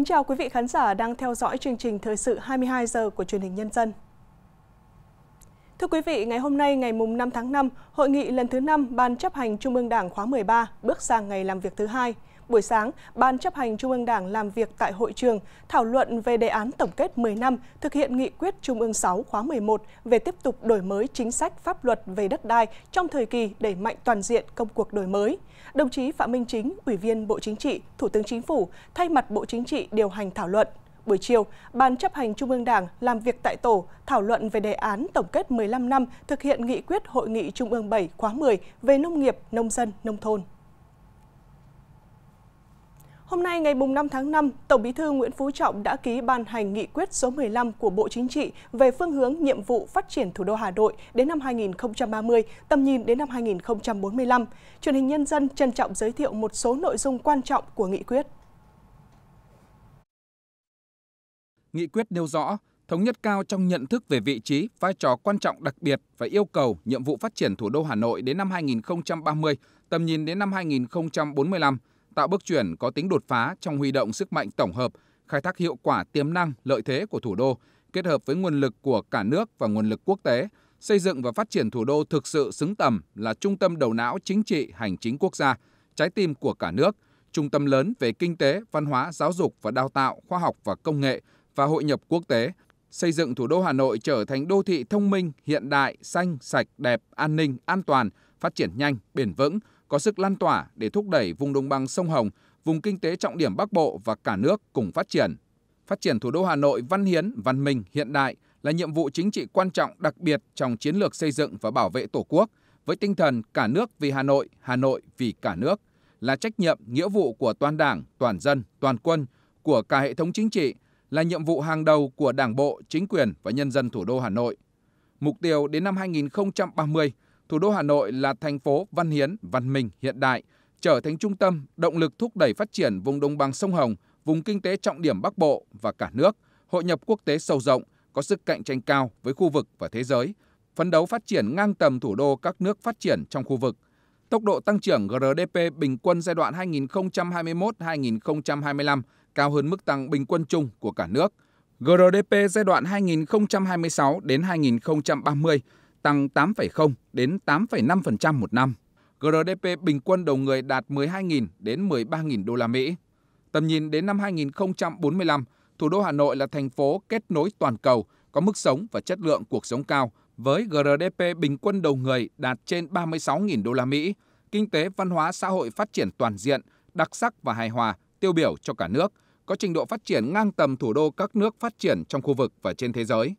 Kính chào quý vị khán giả đang theo dõi chương trình thời sự 22 giờ của truyền hình Nhân dân. Thưa quý vị, ngày hôm nay ngày 5 tháng 5, hội nghị lần thứ 5 Ban chấp hành Trung ương Đảng khóa 13 bước sang ngày làm việc thứ hai. Buổi sáng, Ban chấp hành Trung ương Đảng làm việc tại hội trường thảo luận về đề án tổng kết 10 năm thực hiện nghị quyết Trung ương 6 khóa 11 về tiếp tục đổi mới chính sách pháp luật về đất đai trong thời kỳ đẩy mạnh toàn diện công cuộc đổi mới – đồng chí Phạm Minh Chính, Ủy viên Bộ Chính trị, Thủ tướng Chính phủ, thay mặt Bộ Chính trị điều hành thảo luận. Buổi chiều, Ban chấp hành Trung ương Đảng làm việc tại tổ thảo luận về đề án tổng kết 15 năm thực hiện nghị quyết Hội nghị Trung ương 7 khóa 10 về nông nghiệp, nông dân, nông thôn. Hôm nay ngày 5 tháng 5, Tổng Bí thư Nguyễn Phú Trọng đã ký ban hành nghị quyết số 15 của Bộ Chính trị về phương hướng nhiệm vụ phát triển thủ đô Hà Nội đến năm 2030, tầm nhìn đến năm 2045. Truyền hình Nhân dân trân trọng giới thiệu một số nội dung quan trọng của nghị quyết. Nghị quyết nêu rõ, thống nhất cao trong nhận thức về vị trí, vai trò quan trọng đặc biệt và yêu cầu nhiệm vụ phát triển thủ đô Hà Nội đến năm 2030, tầm nhìn đến năm 2045 tạo bước chuyển có tính đột phá trong huy động sức mạnh tổng hợp khai thác hiệu quả tiềm năng lợi thế của thủ đô kết hợp với nguồn lực của cả nước và nguồn lực quốc tế xây dựng và phát triển thủ đô thực sự xứng tầm là trung tâm đầu não chính trị hành chính quốc gia trái tim của cả nước trung tâm lớn về kinh tế văn hóa giáo dục và đào tạo khoa học và công nghệ và hội nhập quốc tế xây dựng thủ đô Hà Nội trở thành đô thị thông minh, hiện đại, xanh, sạch, đẹp, an ninh, an toàn, phát triển nhanh, bền vững, có sức lan tỏa để thúc đẩy vùng đồng bằng sông Hồng, vùng kinh tế trọng điểm Bắc Bộ và cả nước cùng phát triển. Phát triển thủ đô Hà Nội văn hiến, văn minh, hiện đại là nhiệm vụ chính trị quan trọng đặc biệt trong chiến lược xây dựng và bảo vệ Tổ quốc với tinh thần cả nước vì Hà Nội, Hà Nội vì cả nước là trách nhiệm, nghĩa vụ của toàn Đảng, toàn dân, toàn quân, của cả hệ thống chính trị, là nhiệm vụ hàng đầu của Đảng bộ, chính quyền và nhân dân thủ đô Hà Nội. Mục tiêu đến năm 2030 thủ đô Hà Nội là thành phố văn hiến, văn minh, hiện đại, trở thành trung tâm, động lực thúc đẩy phát triển vùng đồng bằng sông Hồng, vùng kinh tế trọng điểm Bắc Bộ và cả nước, hội nhập quốc tế sâu rộng, có sức cạnh tranh cao với khu vực và thế giới, phấn đấu phát triển ngang tầm thủ đô các nước phát triển trong khu vực. Tốc độ tăng trưởng GRDP bình quân giai đoạn 2021-2025 cao hơn mức tăng bình quân chung của cả nước. GRDP giai đoạn 2026 đến 2030 tăng 8,0 đến 8,5% một năm. GDP bình quân đầu người đạt 12.000 đến 13.000 đô la Mỹ. Tầm nhìn đến năm 2045, thủ đô Hà Nội là thành phố kết nối toàn cầu, có mức sống và chất lượng cuộc sống cao với GDP bình quân đầu người đạt trên 36.000 đô la Mỹ, kinh tế văn hóa xã hội phát triển toàn diện, đặc sắc và hài hòa, tiêu biểu cho cả nước, có trình độ phát triển ngang tầm thủ đô các nước phát triển trong khu vực và trên thế giới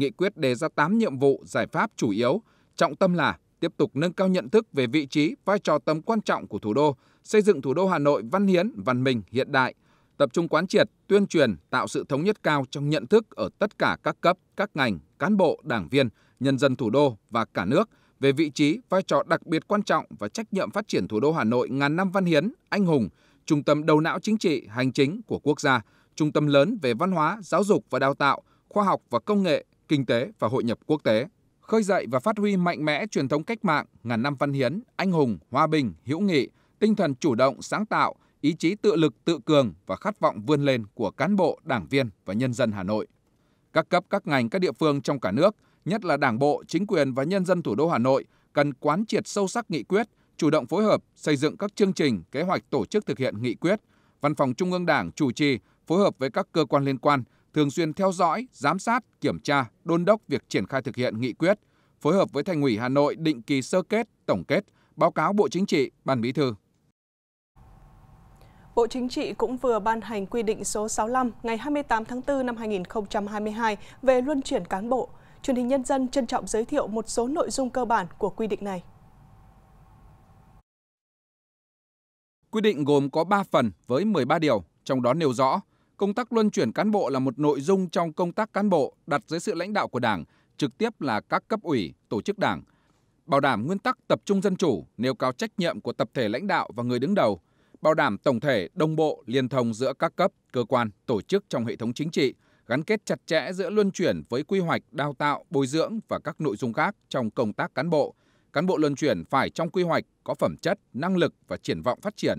nghị quyết đề ra tám nhiệm vụ giải pháp chủ yếu, trọng tâm là tiếp tục nâng cao nhận thức về vị trí, vai trò tầm quan trọng của thủ đô, xây dựng thủ đô Hà Nội văn hiến, văn minh, hiện đại, tập trung quán triệt, tuyên truyền, tạo sự thống nhất cao trong nhận thức ở tất cả các cấp, các ngành, cán bộ, đảng viên, nhân dân thủ đô và cả nước về vị trí, vai trò đặc biệt quan trọng và trách nhiệm phát triển thủ đô Hà Nội ngàn năm văn hiến, anh hùng, trung tâm đầu não chính trị, hành chính của quốc gia, trung tâm lớn về văn hóa, giáo dục và đào tạo, khoa học và công nghệ kinh tế và hội nhập quốc tế khơi dậy và phát huy mạnh mẽ truyền thống cách mạng ngàn năm văn hiến anh hùng hòa bình hữu nghị tinh thần chủ động sáng tạo ý chí tự lực tự cường và khát vọng vươn lên của cán bộ đảng viên và nhân dân hà nội các cấp các ngành các địa phương trong cả nước nhất là đảng bộ chính quyền và nhân dân thủ đô hà nội cần quán triệt sâu sắc nghị quyết chủ động phối hợp xây dựng các chương trình kế hoạch tổ chức thực hiện nghị quyết văn phòng trung ương đảng chủ trì phối hợp với các cơ quan liên quan thường xuyên theo dõi, giám sát, kiểm tra, đôn đốc việc triển khai thực hiện nghị quyết, phối hợp với Thành ủy Hà Nội định kỳ sơ kết, tổng kết, báo cáo Bộ Chính trị, Ban Bí thư. Bộ Chính trị cũng vừa ban hành quy định số 65 ngày 28 tháng 4 năm 2022 về luân chuyển cán bộ. Truyền hình Nhân dân trân trọng giới thiệu một số nội dung cơ bản của quy định này. Quy định gồm có 3 phần với 13 điều, trong đó nêu rõ công tác luân chuyển cán bộ là một nội dung trong công tác cán bộ đặt dưới sự lãnh đạo của Đảng, trực tiếp là các cấp ủy, tổ chức Đảng. Bảo đảm nguyên tắc tập trung dân chủ, nêu cao trách nhiệm của tập thể lãnh đạo và người đứng đầu, bảo đảm tổng thể đồng bộ liên thông giữa các cấp, cơ quan, tổ chức trong hệ thống chính trị, gắn kết chặt chẽ giữa luân chuyển với quy hoạch, đào tạo, bồi dưỡng và các nội dung khác trong công tác cán bộ. Cán bộ luân chuyển phải trong quy hoạch có phẩm chất, năng lực và triển vọng phát triển.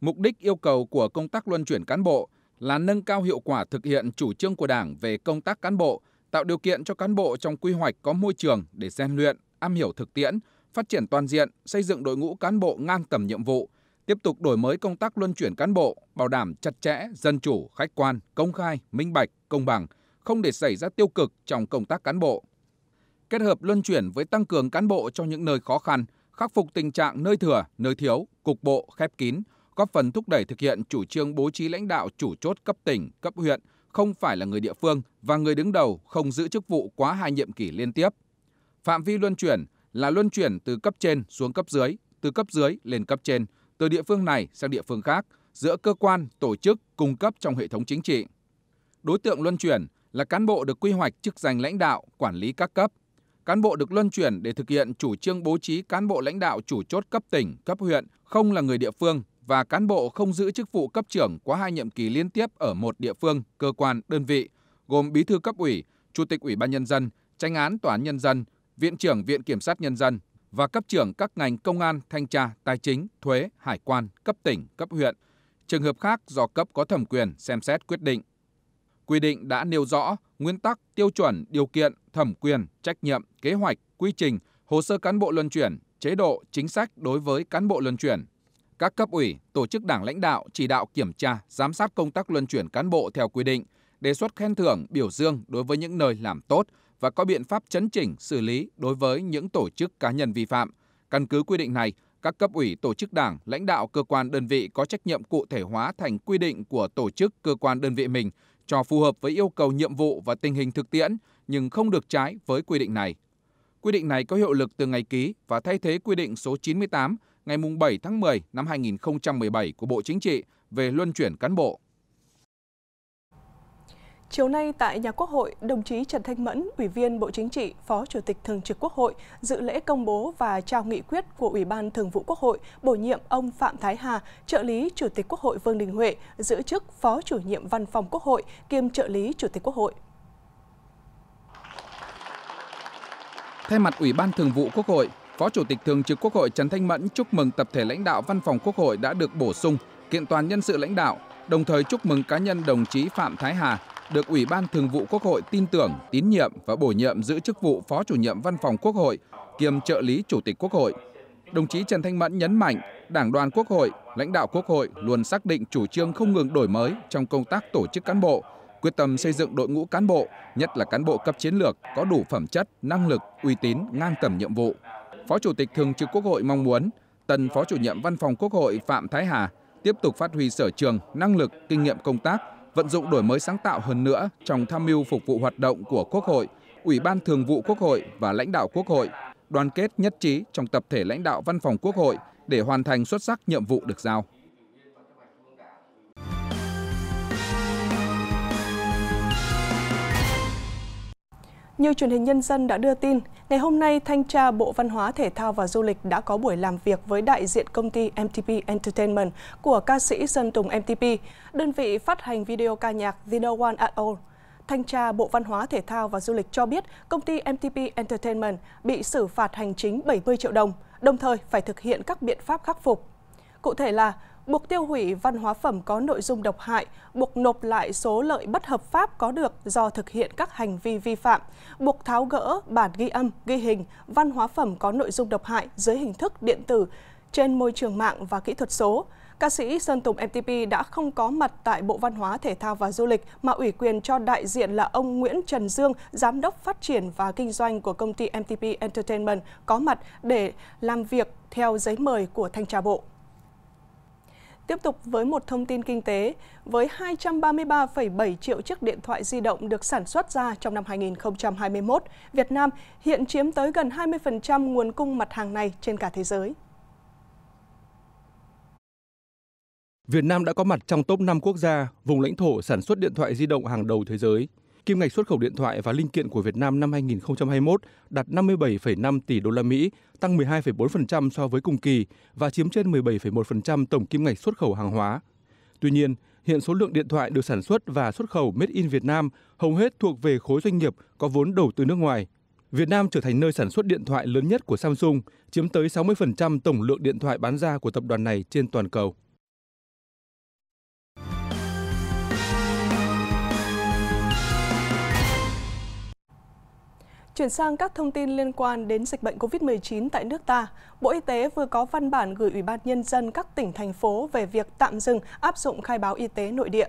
Mục đích yêu cầu của công tác luân chuyển cán bộ là nâng cao hiệu quả thực hiện chủ trương của Đảng về công tác cán bộ, tạo điều kiện cho cán bộ trong quy hoạch có môi trường để gian luyện, am hiểu thực tiễn, phát triển toàn diện, xây dựng đội ngũ cán bộ ngang tầm nhiệm vụ, tiếp tục đổi mới công tác luân chuyển cán bộ, bảo đảm chặt chẽ, dân chủ, khách quan, công khai, minh bạch, công bằng, không để xảy ra tiêu cực trong công tác cán bộ. Kết hợp luân chuyển với tăng cường cán bộ cho những nơi khó khăn, khắc phục tình trạng nơi thừa, nơi thiếu, cục bộ, khép kín, góp phần thúc đẩy thực hiện chủ trương bố trí lãnh đạo chủ chốt cấp tỉnh, cấp huyện không phải là người địa phương và người đứng đầu không giữ chức vụ quá hai nhiệm kỳ liên tiếp. Phạm vi luân chuyển là luân chuyển từ cấp trên xuống cấp dưới, từ cấp dưới lên cấp trên, từ địa phương này sang địa phương khác, giữa cơ quan, tổ chức, cung cấp trong hệ thống chính trị. Đối tượng luân chuyển là cán bộ được quy hoạch chức danh lãnh đạo, quản lý các cấp. Cán bộ được luân chuyển để thực hiện chủ trương bố trí cán bộ lãnh đạo chủ chốt cấp tỉnh, cấp huyện không là người địa phương và cán bộ không giữ chức vụ cấp trưởng quá hai nhiệm kỳ liên tiếp ở một địa phương, cơ quan, đơn vị, gồm bí thư cấp ủy, chủ tịch ủy ban nhân dân, tranh án tòa án nhân dân, viện trưởng viện kiểm sát nhân dân và cấp trưởng các ngành công an, thanh tra, tài chính, thuế, hải quan, cấp tỉnh, cấp huyện. Trường hợp khác do cấp có thẩm quyền xem xét quyết định. Quy định đã nêu rõ nguyên tắc, tiêu chuẩn, điều kiện, thẩm quyền, trách nhiệm, kế hoạch, quy trình, hồ sơ cán bộ luân chuyển, chế độ, chính sách đối với cán bộ luân chuyển các cấp ủy, tổ chức đảng lãnh đạo chỉ đạo kiểm tra, giám sát công tác luân chuyển cán bộ theo quy định, đề xuất khen thưởng, biểu dương đối với những nơi làm tốt và có biện pháp chấn chỉnh, xử lý đối với những tổ chức cá nhân vi phạm. Căn cứ quy định này, các cấp ủy tổ chức đảng, lãnh đạo cơ quan đơn vị có trách nhiệm cụ thể hóa thành quy định của tổ chức cơ quan đơn vị mình cho phù hợp với yêu cầu nhiệm vụ và tình hình thực tiễn, nhưng không được trái với quy định này. Quy định này có hiệu lực từ ngày ký và thay thế quy định số 98 ngày 7 tháng 10 năm 2017 của Bộ Chính trị về luân chuyển cán bộ. Chiều nay tại nhà Quốc hội, đồng chí Trần Thanh Mẫn, Ủy viên Bộ Chính trị, Phó Chủ tịch Thường trực Quốc hội, dự lễ công bố và trao nghị quyết của Ủy ban Thường vụ Quốc hội bổ nhiệm ông Phạm Thái Hà, trợ lý Chủ tịch Quốc hội Vương Đình Huệ, giữ chức Phó Chủ nhiệm Văn phòng Quốc hội kiêm trợ lý Chủ tịch Quốc hội. Thay mặt Ủy ban Thường vụ Quốc hội, Phó Chủ tịch Thường trực Quốc hội Trần Thanh Mẫn chúc mừng tập thể lãnh đạo Văn phòng Quốc hội đã được bổ sung, kiện toàn nhân sự lãnh đạo, đồng thời chúc mừng cá nhân đồng chí Phạm Thái Hà được Ủy ban Thường vụ Quốc hội tin tưởng, tín nhiệm và bổ nhiệm giữ chức vụ Phó Chủ nhiệm Văn phòng Quốc hội kiêm trợ lý Chủ tịch Quốc hội. Đồng chí Trần Thanh Mẫn nhấn mạnh, Đảng đoàn Quốc hội, lãnh đạo Quốc hội luôn xác định chủ trương không ngừng đổi mới trong công tác tổ chức cán bộ, quyết tâm xây dựng đội ngũ cán bộ, nhất là cán bộ cấp chiến lược có đủ phẩm chất, năng lực, uy tín ngang tầm nhiệm vụ phó chủ tịch thường trực quốc hội mong muốn tân phó chủ nhiệm văn phòng quốc hội phạm thái hà tiếp tục phát huy sở trường năng lực kinh nghiệm công tác vận dụng đổi mới sáng tạo hơn nữa trong tham mưu phục vụ hoạt động của quốc hội ủy ban thường vụ quốc hội và lãnh đạo quốc hội đoàn kết nhất trí trong tập thể lãnh đạo văn phòng quốc hội để hoàn thành xuất sắc nhiệm vụ được giao Như truyền hình nhân dân đã đưa tin, ngày hôm nay Thanh tra Bộ Văn hóa Thể thao và Du lịch đã có buổi làm việc với đại diện công ty MTP Entertainment của ca sĩ Sơn Tùng MTP, đơn vị phát hành video ca nhạc The No One At All. Thanh tra Bộ Văn hóa Thể thao và Du lịch cho biết công ty MTP Entertainment bị xử phạt hành chính 70 triệu đồng, đồng thời phải thực hiện các biện pháp khắc phục. Cụ thể là buộc tiêu hủy văn hóa phẩm có nội dung độc hại, buộc nộp lại số lợi bất hợp pháp có được do thực hiện các hành vi vi phạm, buộc tháo gỡ bản ghi âm, ghi hình, văn hóa phẩm có nội dung độc hại dưới hình thức điện tử trên môi trường mạng và kỹ thuật số. Ca sĩ Sơn Tùng MTP đã không có mặt tại Bộ Văn hóa, Thể thao và Du lịch mà ủy quyền cho đại diện là ông Nguyễn Trần Dương, Giám đốc Phát triển và Kinh doanh của công ty MTP Entertainment có mặt để làm việc theo giấy mời của Thanh tra Bộ. Tiếp tục với một thông tin kinh tế, với 233,7 triệu chiếc điện thoại di động được sản xuất ra trong năm 2021, Việt Nam hiện chiếm tới gần 20% nguồn cung mặt hàng này trên cả thế giới. Việt Nam đã có mặt trong top 5 quốc gia, vùng lãnh thổ sản xuất điện thoại di động hàng đầu thế giới. Kim ngạch xuất khẩu điện thoại và linh kiện của Việt Nam năm 2021 đạt 57,5 tỷ đô la Mỹ, tăng 12,4% so với cùng kỳ và chiếm trên 17,1% tổng kim ngạch xuất khẩu hàng hóa. Tuy nhiên, hiện số lượng điện thoại được sản xuất và xuất khẩu made in Việt Nam hầu hết thuộc về khối doanh nghiệp có vốn đầu tư nước ngoài. Việt Nam trở thành nơi sản xuất điện thoại lớn nhất của Samsung, chiếm tới 60% tổng lượng điện thoại bán ra của tập đoàn này trên toàn cầu. Chuyển sang các thông tin liên quan đến dịch bệnh COVID-19 tại nước ta, Bộ Y tế vừa có văn bản gửi Ủy ban Nhân dân các tỉnh, thành phố về việc tạm dừng áp dụng khai báo y tế nội địa.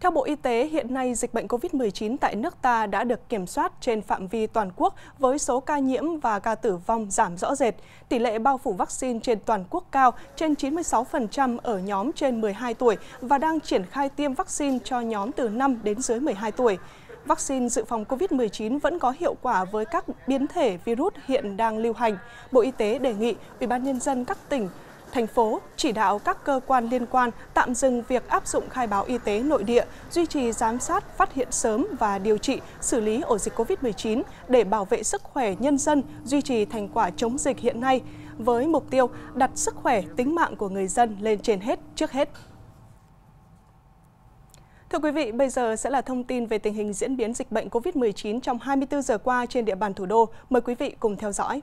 Theo Bộ Y tế, hiện nay dịch bệnh COVID-19 tại nước ta đã được kiểm soát trên phạm vi toàn quốc với số ca nhiễm và ca tử vong giảm rõ rệt. Tỷ lệ bao phủ vaccine trên toàn quốc cao trên 96% ở nhóm trên 12 tuổi và đang triển khai tiêm vaccine cho nhóm từ 5 đến dưới 12 tuổi vaccine dự phòng covid 19 vẫn có hiệu quả với các biến thể virus hiện đang lưu hành, Bộ Y tế đề nghị Ủy ban Nhân dân các tỉnh, thành phố chỉ đạo các cơ quan liên quan tạm dừng việc áp dụng khai báo y tế nội địa, duy trì giám sát, phát hiện sớm và điều trị, xử lý ổ dịch COVID-19 để bảo vệ sức khỏe nhân dân, duy trì thành quả chống dịch hiện nay với mục tiêu đặt sức khỏe, tính mạng của người dân lên trên hết, trước hết. Thưa quý vị, bây giờ sẽ là thông tin về tình hình diễn biến dịch bệnh COVID-19 trong 24 giờ qua trên địa bàn thủ đô. Mời quý vị cùng theo dõi.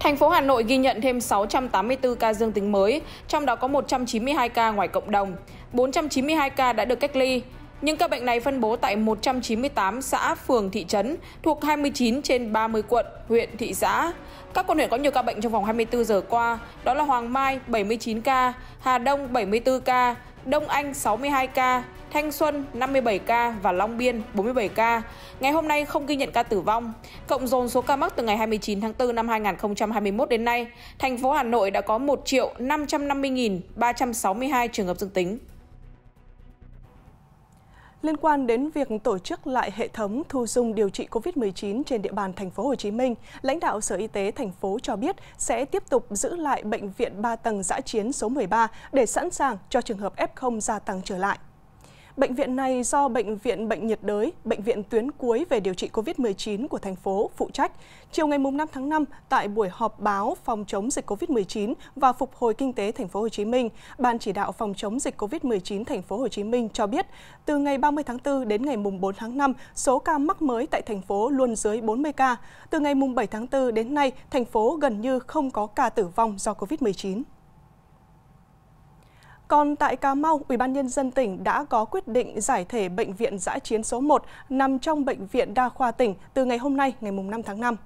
Thành phố Hà Nội ghi nhận thêm 684 ca dương tính mới, trong đó có 192 ca ngoài cộng đồng, 492 ca đã được cách ly. nhưng ca bệnh này phân bố tại 198 xã, phường, thị trấn thuộc 29 trên 30 quận, huyện, thị xã. Các quận huyện có nhiều ca bệnh trong vòng 24 giờ qua, đó là Hoàng Mai 79 ca, Hà Đông 74 ca, Đông Anh 62 ca, Thanh Xuân 57 ca và Long Biên 47 ca. Ngày hôm nay không ghi nhận ca tử vong. Cộng dồn số ca mắc từ ngày 29 tháng 4 năm 2021 đến nay, thành phố Hà Nội đã có 1 550.362 trường hợp dương tính. Liên quan đến việc tổ chức lại hệ thống thu dung điều trị COVID-19 trên địa bàn thành phố Hồ Chí Minh, lãnh đạo Sở Y tế thành phố cho biết sẽ tiếp tục giữ lại bệnh viện 3 tầng giã chiến số 13 để sẵn sàng cho trường hợp F0 gia tăng trở lại. Bệnh viện này do Bệnh viện Bệnh nhiệt đới, Bệnh viện tuyến cuối về điều trị COVID-19 của thành phố phụ trách. Chiều ngày 5 tháng 5, tại buổi họp báo phòng chống dịch COVID-19 và phục hồi kinh tế thành phố Hồ Chí Minh, Ban chỉ đạo phòng chống dịch COVID-19 thành phố Hồ Chí Minh cho biết, từ ngày 30 tháng 4 đến ngày 4 tháng 5, số ca mắc mới tại thành phố luôn dưới 40 ca. Từ ngày 7 tháng 4 đến nay, thành phố gần như không có ca tử vong do COVID-19. Còn tại Cà Mau, ubnd tỉnh đã có quyết định giải thể Bệnh viện giã chiến số 1 nằm trong Bệnh viện Đa khoa tỉnh từ ngày hôm nay, ngày 5 tháng 5.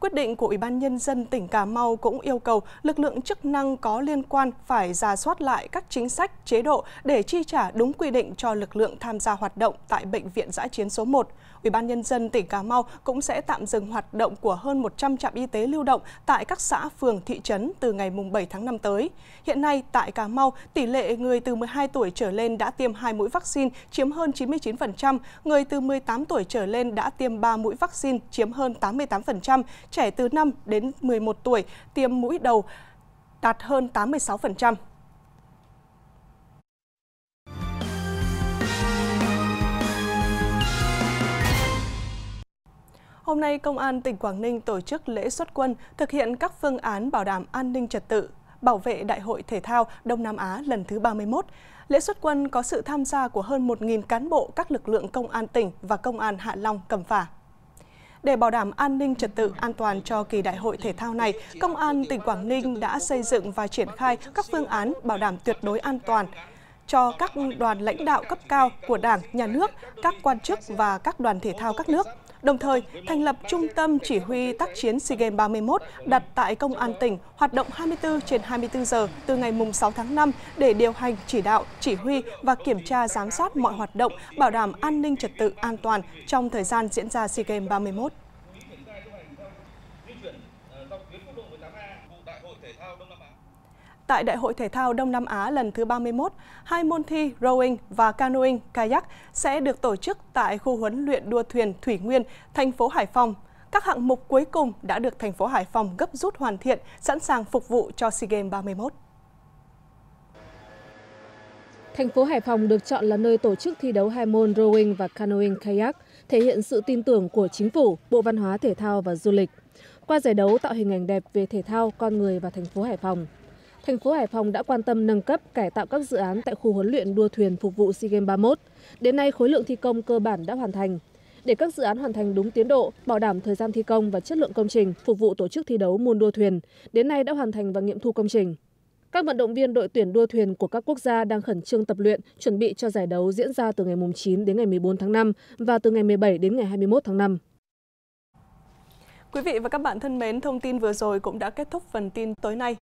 Quyết định của Ủy ban Nhân dân tỉnh Cà Mau cũng yêu cầu lực lượng chức năng có liên quan phải ra soát lại các chính sách, chế độ để chi trả đúng quy định cho lực lượng tham gia hoạt động tại Bệnh viện Giã chiến số 1 ủy ban nhân dân tỉnh Cà Mau cũng sẽ tạm dừng hoạt động của hơn 100 trạm y tế lưu động tại các xã, phường, thị trấn từ ngày 7 tháng 5 tới. Hiện nay, tại Cà Mau, tỷ lệ người từ 12 tuổi trở lên đã tiêm hai mũi vaccine chiếm hơn 99%, người từ 18 tuổi trở lên đã tiêm 3 mũi vaccine chiếm hơn 88%, trẻ từ 5 đến 11 tuổi tiêm mũi đầu đạt hơn 86%. Hôm nay, Công an tỉnh Quảng Ninh tổ chức lễ xuất quân thực hiện các phương án bảo đảm an ninh trật tự, bảo vệ Đại hội Thể thao Đông Nam Á lần thứ 31. Lễ xuất quân có sự tham gia của hơn 1.000 cán bộ các lực lượng công an tỉnh và công an Hạ Long cầm phả. Để bảo đảm an ninh trật tự an toàn cho kỳ đại hội thể thao này, Công an tỉnh Quảng Ninh đã xây dựng và triển khai các phương án bảo đảm tuyệt đối an toàn, cho các đoàn lãnh đạo cấp cao của Đảng, Nhà nước, các quan chức và các đoàn thể thao các nước. Đồng thời, thành lập Trung tâm Chỉ huy tác chiến SEA Games 31 đặt tại Công an tỉnh, hoạt động 24 trên 24 giờ từ ngày 6 tháng 5 để điều hành, chỉ đạo, chỉ huy và kiểm tra giám sát mọi hoạt động, bảo đảm an ninh trật tự an toàn trong thời gian diễn ra SEA Games 31. tại Đại hội Thể thao Đông Nam Á lần thứ 31, hai môn thi rowing và canoeing kayak sẽ được tổ chức tại khu huấn luyện đua thuyền Thủy Nguyên, thành phố Hải Phòng. Các hạng mục cuối cùng đã được thành phố Hải Phòng gấp rút hoàn thiện, sẵn sàng phục vụ cho SEA Games 31. Thành phố Hải Phòng được chọn là nơi tổ chức thi đấu hai môn rowing và canoeing kayak, thể hiện sự tin tưởng của chính phủ, Bộ Văn hóa Thể thao và Du lịch. Qua giải đấu tạo hình ảnh đẹp về thể thao, con người và thành phố Hải Phòng thành phố hải phòng đã quan tâm nâng cấp cải tạo các dự án tại khu huấn luyện đua thuyền phục vụ sea games ba mươi một đến nay khối lượng thi công cơ bản đã hoàn thành để các dự án hoàn thành đúng tiến độ bảo đảm thời gian thi công và chất lượng công trình phục vụ tổ chức thi đấu môn đua thuyền đến nay đã hoàn thành và nghiệm thu công trình các vận động viên đội tuyển đua thuyền của các quốc gia đang khẩn trương tập luyện chuẩn bị cho giải đấu diễn ra từ ngày 9 đến ngày 14 tháng 5 và từ ngày 17 đến ngày 21 tháng 5. Quý vị và các bạn thân mến, thông tin vừa rồi cũng đã kết thúc phần tin tối nay.